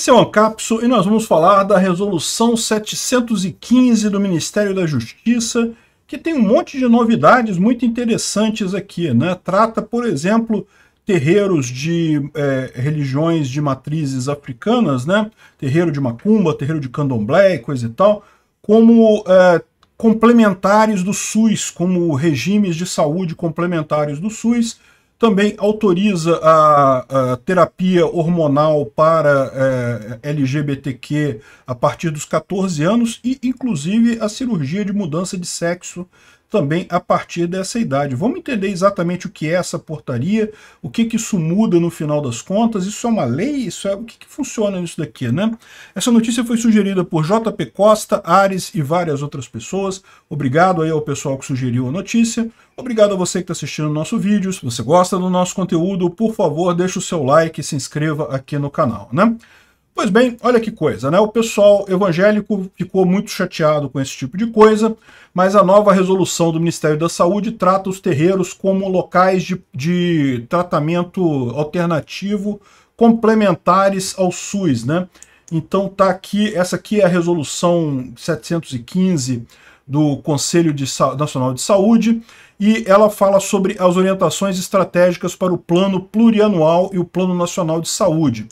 Esse é o Ancapso e nós vamos falar da resolução 715 do Ministério da Justiça, que tem um monte de novidades muito interessantes aqui. Né? Trata, por exemplo, terreiros de é, religiões de matrizes africanas, né? terreiro de macumba, terreiro de candomblé, coisa e tal, como é, complementares do SUS, como regimes de saúde complementares do SUS, também autoriza a, a terapia hormonal para é, LGBTQ a partir dos 14 anos e, inclusive, a cirurgia de mudança de sexo também a partir dessa idade. Vamos entender exatamente o que é essa portaria, o que, que isso muda no final das contas, isso é uma lei, isso é o que, que funciona nisso daqui, né? Essa notícia foi sugerida por JP Costa, Ares e várias outras pessoas. Obrigado aí ao pessoal que sugeriu a notícia. Obrigado a você que está assistindo o nosso vídeo. Se você gosta do nosso conteúdo, por favor, deixe o seu like e se inscreva aqui no canal, né? Pois bem, olha que coisa, né? O pessoal evangélico ficou muito chateado com esse tipo de coisa, mas a nova resolução do Ministério da Saúde trata os terreiros como locais de, de tratamento alternativo complementares ao SUS, né? Então tá aqui, essa aqui é a resolução 715 do Conselho de Nacional de Saúde, e ela fala sobre as orientações estratégicas para o Plano Plurianual e o Plano Nacional de Saúde.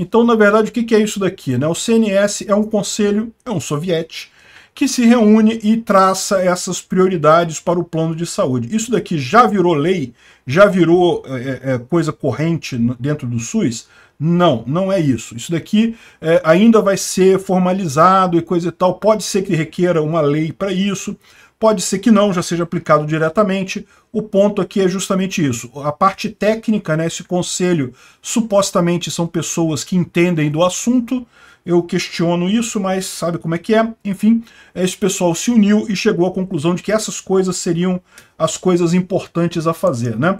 Então, na verdade, o que é isso daqui? Né? O CNS é um conselho, é um soviete, que se reúne e traça essas prioridades para o plano de saúde. Isso daqui já virou lei? Já virou é, é, é coisa corrente dentro do SUS? Não, não é isso. Isso daqui é, ainda vai ser formalizado e coisa e tal. Pode ser que requeira uma lei para isso, Pode ser que não, já seja aplicado diretamente. O ponto aqui é justamente isso. A parte técnica, né, esse conselho, supostamente são pessoas que entendem do assunto. Eu questiono isso, mas sabe como é que é? Enfim, esse pessoal se uniu e chegou à conclusão de que essas coisas seriam as coisas importantes a fazer, né?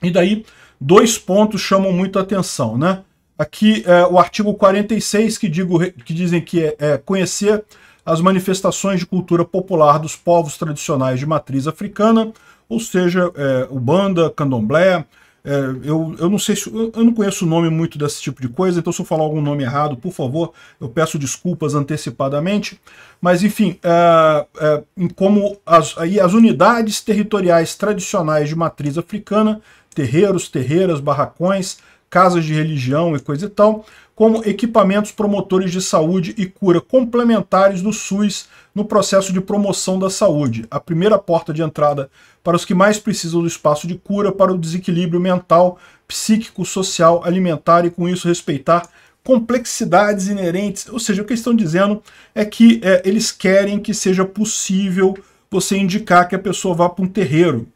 E daí, dois pontos chamam muito a atenção, né? Aqui é, o artigo 46, que, digo, que dizem que é, é conhecer as manifestações de cultura popular dos povos tradicionais de matriz africana, ou seja, é, Ubanda, Candomblé. É, eu, eu não sei se eu, não conheço o nome muito desse tipo de coisa, então se eu falar algum nome errado, por favor, eu peço desculpas antecipadamente. Mas enfim, é, é, como as, aí as unidades territoriais tradicionais de matriz africana, terreiros, terreiras, barracões, casas de religião e coisa e tal, como equipamentos promotores de saúde e cura complementares do SUS no processo de promoção da saúde, a primeira porta de entrada para os que mais precisam do espaço de cura para o desequilíbrio mental, psíquico, social, alimentar e com isso respeitar complexidades inerentes. Ou seja, o que eles estão dizendo é que é, eles querem que seja possível você indicar que a pessoa vá para um terreiro,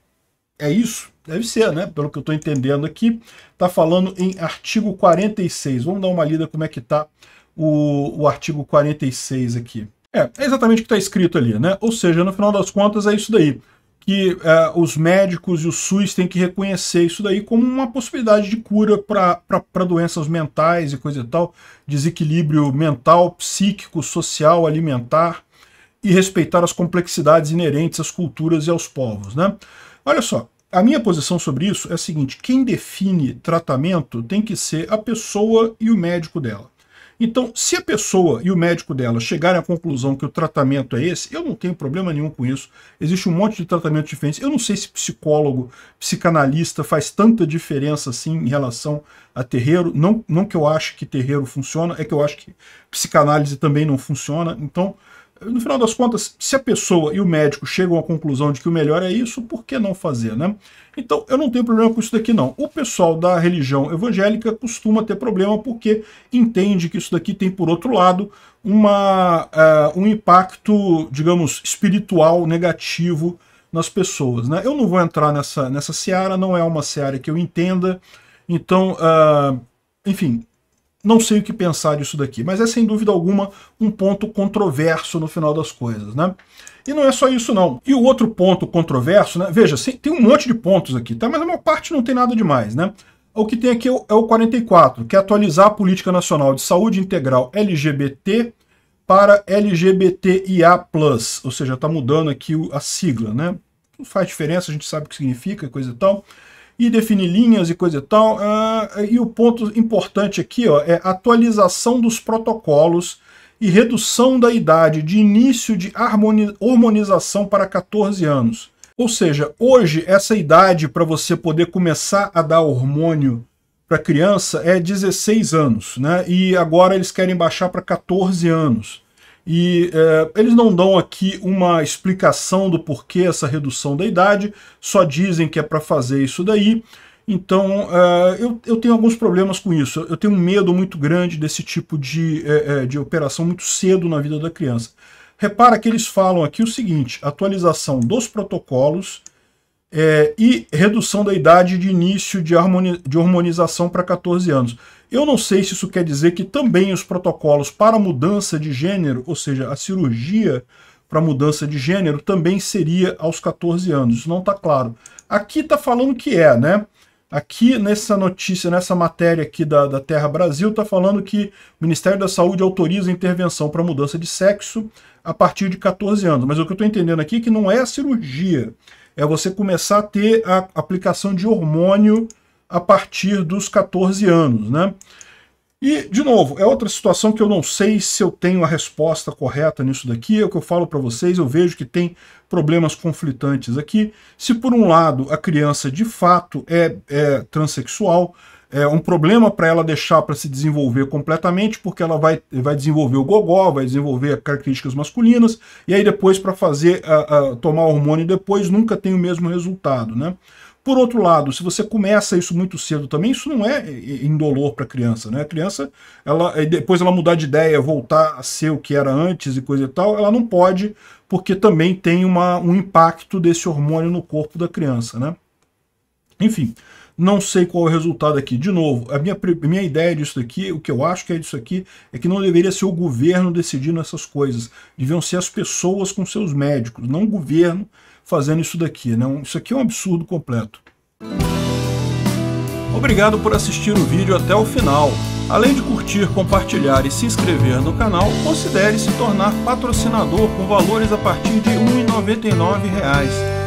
é isso? Deve ser, né? Pelo que eu estou entendendo aqui. Está falando em artigo 46. Vamos dar uma lida como é que está o, o artigo 46 aqui. É, é exatamente o que está escrito ali, né? Ou seja, no final das contas é isso daí. Que é, os médicos e o SUS têm que reconhecer isso daí como uma possibilidade de cura para doenças mentais e coisa e tal, desequilíbrio mental, psíquico, social, alimentar, e respeitar as complexidades inerentes às culturas e aos povos, né? Olha só, a minha posição sobre isso é a seguinte, quem define tratamento tem que ser a pessoa e o médico dela. Então, se a pessoa e o médico dela chegarem à conclusão que o tratamento é esse, eu não tenho problema nenhum com isso. Existe um monte de tratamentos diferentes. Eu não sei se psicólogo, psicanalista faz tanta diferença assim em relação a terreiro. Não, não que eu ache que terreiro funciona, é que eu acho que psicanálise também não funciona. Então, no final das contas, se a pessoa e o médico chegam à conclusão de que o melhor é isso, por que não fazer, né? Então, eu não tenho problema com isso daqui, não. O pessoal da religião evangélica costuma ter problema porque entende que isso daqui tem, por outro lado, uma, uh, um impacto, digamos, espiritual negativo nas pessoas, né? Eu não vou entrar nessa, nessa seara, não é uma seara que eu entenda, então, uh, enfim, não sei o que pensar disso daqui, mas é sem dúvida alguma um ponto controverso no final das coisas, né? E não é só isso não. E o outro ponto controverso, né? Veja, tem um monte de pontos aqui, tá? Mas a maior parte não tem nada demais, né? O que tem aqui é o 44, é que é atualizar a Política Nacional de Saúde Integral LGBT para LGBTIA+, ou seja, está mudando aqui a sigla, né? Não faz diferença, a gente sabe o que significa, coisa e tal e definir linhas e coisa e tal. Uh, e o ponto importante aqui ó, é atualização dos protocolos e redução da idade de início de hormonização para 14 anos. Ou seja, hoje essa idade para você poder começar a dar hormônio para criança é 16 anos, né? E agora eles querem baixar para 14 anos. E é, eles não dão aqui uma explicação do porquê essa redução da idade, só dizem que é para fazer isso daí. Então, é, eu, eu tenho alguns problemas com isso. Eu tenho um medo muito grande desse tipo de, é, é, de operação muito cedo na vida da criança. Repara que eles falam aqui o seguinte, atualização dos protocolos é, e redução da idade de início de, harmoni de hormonização para 14 anos. Eu não sei se isso quer dizer que também os protocolos para mudança de gênero, ou seja, a cirurgia para mudança de gênero, também seria aos 14 anos. Isso não está claro. Aqui está falando que é, né? Aqui nessa notícia, nessa matéria aqui da, da Terra Brasil, está falando que o Ministério da Saúde autoriza intervenção para mudança de sexo a partir de 14 anos. Mas o que eu estou entendendo aqui é que não é a cirurgia é você começar a ter a aplicação de hormônio a partir dos 14 anos, né? E, de novo, é outra situação que eu não sei se eu tenho a resposta correta nisso daqui, é o que eu falo para vocês, eu vejo que tem problemas conflitantes aqui. Se, por um lado, a criança de fato é, é transexual, é um problema para ela deixar para se desenvolver completamente, porque ela vai, vai desenvolver o gogó, vai desenvolver características masculinas, e aí depois para fazer a, a, tomar hormônio depois nunca tem o mesmo resultado, né? Por outro lado, se você começa isso muito cedo também, isso não é indolor para a criança, né? A criança, ela, depois ela mudar de ideia, voltar a ser o que era antes e coisa e tal, ela não pode, porque também tem uma, um impacto desse hormônio no corpo da criança, né? Enfim, não sei qual é o resultado aqui. De novo, a minha, minha ideia disso aqui, o que eu acho que é disso aqui, é que não deveria ser o governo decidindo essas coisas. Deviam ser as pessoas com seus médicos, não o governo fazendo isso daqui. Não, né? isso aqui é um absurdo completo. Obrigado por assistir o vídeo até o final. Além de curtir, compartilhar e se inscrever no canal, considere se tornar patrocinador com valores a partir de R$ 1,99